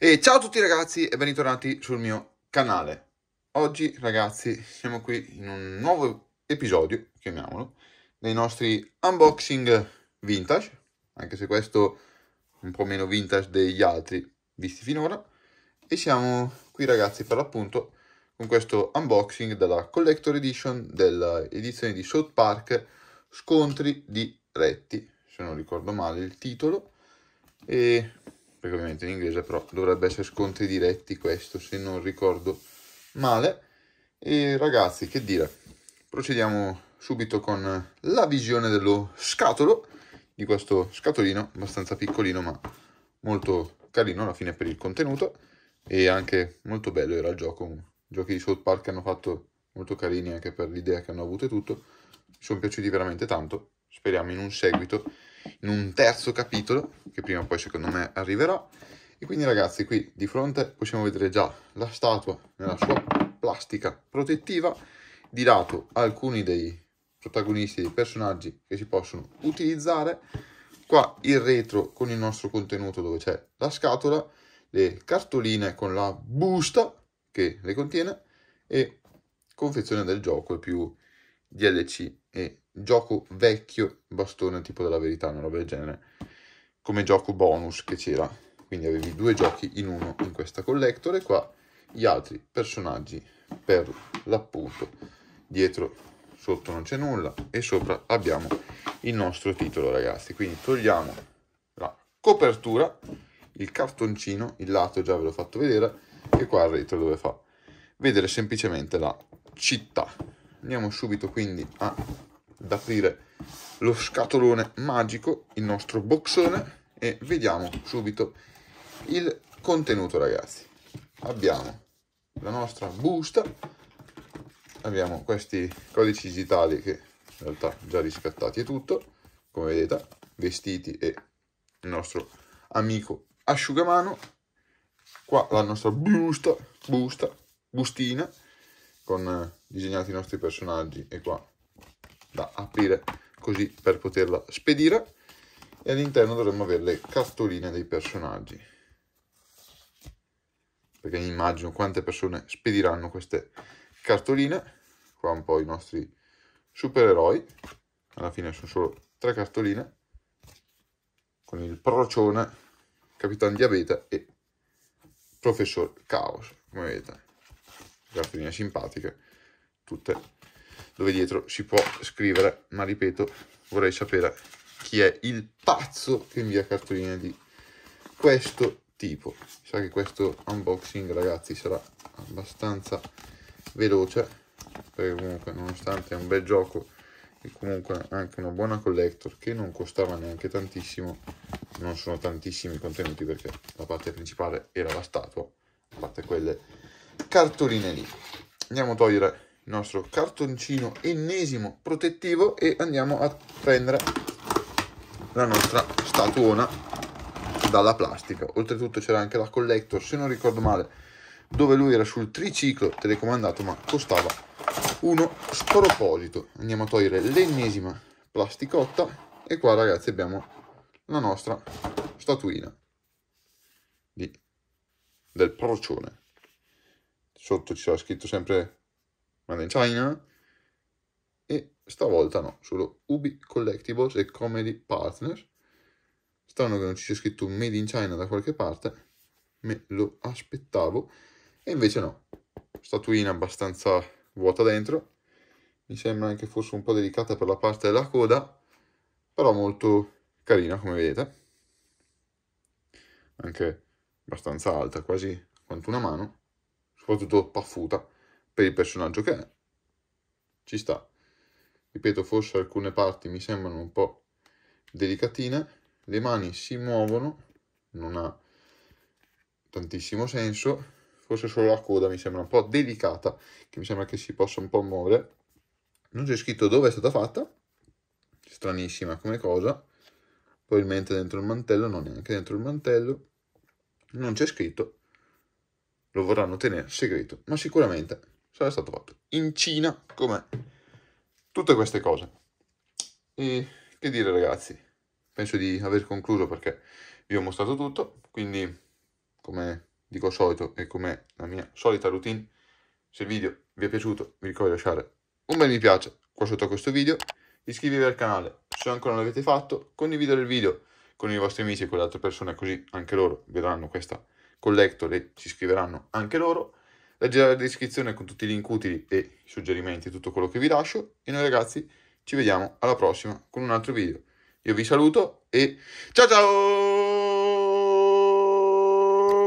E ciao a tutti ragazzi e bentornati sul mio canale. Oggi ragazzi siamo qui in un nuovo episodio, chiamiamolo, dei nostri unboxing vintage, anche se questo è un po' meno vintage degli altri visti finora. E siamo qui ragazzi per l'appunto con questo unboxing della Collector Edition dell'edizione di South Park Scontri di Retti, se non ricordo male il titolo. E perché ovviamente in inglese, però dovrebbe essere scontri diretti questo, se non ricordo male. E ragazzi, che dire, procediamo subito con la visione dello scatolo, di questo scatolino, abbastanza piccolino ma molto carino alla fine per il contenuto e anche molto bello era il gioco, giochi di South Park hanno fatto molto carini anche per l'idea che hanno avuto e tutto, mi sono piaciuti veramente tanto, speriamo in un seguito in un terzo capitolo, che prima o poi secondo me arriverà. E quindi ragazzi, qui di fronte possiamo vedere già la statua nella sua plastica protettiva, di lato alcuni dei protagonisti, dei personaggi che si possono utilizzare, qua il retro con il nostro contenuto dove c'è la scatola, le cartoline con la busta che le contiene e confezione del gioco, il più DLC e gioco vecchio, bastone tipo della verità, una roba del genere, come gioco bonus che c'era. Quindi avevi due giochi in uno in questa collector e qua gli altri personaggi per l'appunto. Dietro sotto non c'è nulla e sopra abbiamo il nostro titolo ragazzi. Quindi togliamo la copertura, il cartoncino, il lato già ve l'ho fatto vedere e qua il retro dove fa vedere semplicemente la città andiamo subito quindi ad aprire lo scatolone magico, il nostro boxone e vediamo subito il contenuto ragazzi. Abbiamo la nostra busta, abbiamo questi codici digitali che in realtà già riscattati e tutto, come vedete, vestiti e il nostro amico asciugamano, qua la nostra busta, busta, bustina, con eh, disegnati i nostri personaggi e qua da aprire così per poterla spedire e all'interno dovremmo avere le cartoline dei personaggi perché immagino quante persone spediranno queste cartoline qua un po' i nostri supereroi alla fine sono solo tre cartoline con il procione Capitan Diabete e Professor Caos come vedete cartoline simpatiche, tutte dove dietro si può scrivere, ma ripeto, vorrei sapere chi è il pazzo che invia cartoline di questo tipo. Sa che questo unboxing, ragazzi, sarà abbastanza veloce, perché comunque nonostante è un bel gioco e comunque anche una buona collector che non costava neanche tantissimo, non sono tantissimi i contenuti perché la parte principale era la statua, a parte quelle cartoline lì. Andiamo a togliere il nostro cartoncino ennesimo protettivo e andiamo a prendere la nostra statuona dalla plastica. Oltretutto c'era anche la collector, se non ricordo male, dove lui era sul triciclo telecomandato, ma costava uno sproposito. Andiamo a togliere l'ennesima plasticotta e qua ragazzi abbiamo la nostra statuina di, del procione sotto c'era scritto sempre Made in China e stavolta no, solo Ubi Collectibles e Comedy Partners. Strano che non ci sia scritto Made in China da qualche parte, me lo aspettavo e invece no, statuina abbastanza vuota dentro, mi sembra anche forse un po' delicata per la parte della coda, però molto carina come vedete, anche abbastanza alta, quasi quanto una mano soprattutto paffuta per il personaggio che è. Ci sta. Ripeto, forse alcune parti mi sembrano un po' delicatine. Le mani si muovono, non ha tantissimo senso. Forse solo la coda mi sembra un po' delicata, che mi sembra che si possa un po' muovere. Non c'è scritto dove è stata fatta, stranissima come cosa. Probabilmente dentro il mantello, no neanche dentro il mantello. Non c'è scritto, lo vorranno tenere segreto, ma sicuramente sarà stato fatto in Cina, come Tutte queste cose. E che dire ragazzi, penso di aver concluso perché vi ho mostrato tutto, quindi come dico al solito e come la mia solita routine, se il video vi è piaciuto vi ricordo di lasciare un bel mi piace qua sotto a questo video, iscrivetevi al canale se ancora non l'avete fatto, condividere il video con i vostri amici e con le altre persone così anche loro vedranno questa collector e ci scriveranno anche loro. Leggere la descrizione con tutti i link utili e i suggerimenti, tutto quello che vi lascio. E noi ragazzi ci vediamo alla prossima con un altro video. Io vi saluto e ciao ciao!